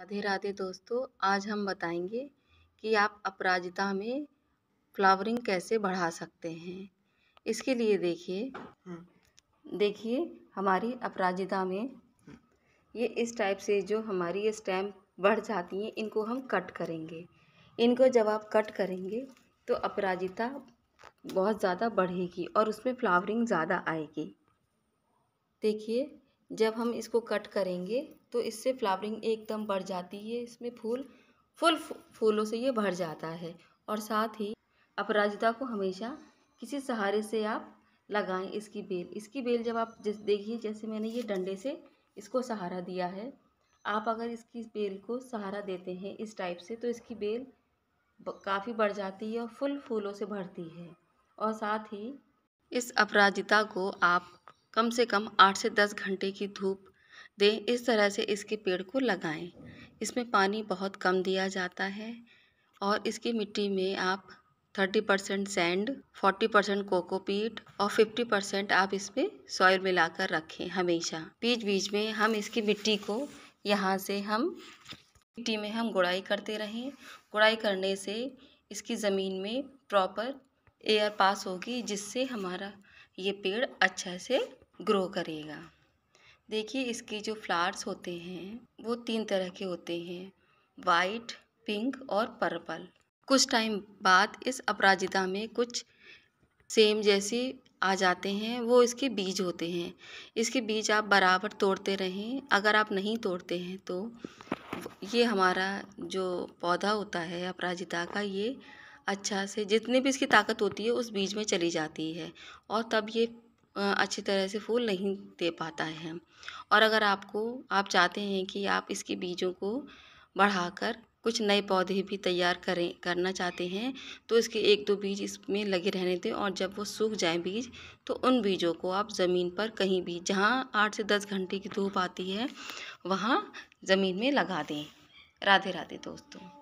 राधे राधे दोस्तों आज हम बताएंगे कि आप अपराजिता में फ्लावरिंग कैसे बढ़ा सकते हैं इसके लिए देखिए हम्म। देखिए हमारी अपराजिता में हम्म। ये इस टाइप से जो हमारी ये स्टैम्प बढ़ जाती हैं इनको हम कट करेंगे इनको जब आप कट करेंगे तो अपराजिता बहुत ज़्यादा बढ़ेगी और उसमें फ्लावरिंग ज़्यादा आएगी देखिए जब हम इसको कट करेंगे तो इससे फ्लावरिंग एकदम बढ़ जाती है इसमें फूल फुल फूलों से ये भर जाता है और साथ ही अपराजिता को हमेशा किसी सहारे से आप लगाएं इसकी बेल इसकी बेल जब आप जिस देखिए जैसे मैंने ये डंडे से इसको सहारा दिया है आप अगर इसकी बेल को सहारा देते हैं इस टाइप से तो इसकी बेल काफ़ी बढ़ जाती है और फुल फूलों से भरती है और साथ ही इस अपराजिता को आप कम से कम आठ से दस घंटे की धूप दें इस तरह से इसके पेड़ को लगाएं इसमें पानी बहुत कम दिया जाता है और इसकी मिट्टी में आप thirty percent sand forty percent cocopeat और फिफ्टी परसेंट आप इसमें मिला मिलाकर रखें हमेशा बीच बीच में हम इसकी मिट्टी को यहाँ से हम मिट्टी में हम गुड़ाई करते रहें गुड़ाई करने से इसकी ज़मीन में प्रॉपर एयर पास होगी जिससे हमारा ये पेड़ अच्छा से ग्रो करेगा देखिए इसके जो फ्लावर्स होते हैं वो तीन तरह के होते हैं वाइट पिंक और पर्पल कुछ टाइम बाद इस अपराजिता में कुछ सेम जैसे आ जाते हैं वो इसके बीज होते हैं इसके बीज आप बराबर तोड़ते रहें अगर आप नहीं तोड़ते हैं तो ये हमारा जो पौधा होता है अपराजिता का ये अच्छा से जितनी भी इसकी ताकत होती है उस बीज में चली जाती है और तब ये अच्छी तरह से फूल नहीं दे पाता है और अगर आपको आप चाहते हैं कि आप इसके बीजों को बढ़ाकर कुछ नए पौधे भी तैयार करें करना चाहते हैं तो इसके एक दो बीज इसमें लगे रहने दें और जब वो सूख जाए बीज तो उन बीजों को आप ज़मीन पर कहीं भी जहाँ आठ से दस घंटे की धूप आती है वहाँ ज़मीन में लगा दें राधे राधे दोस्तों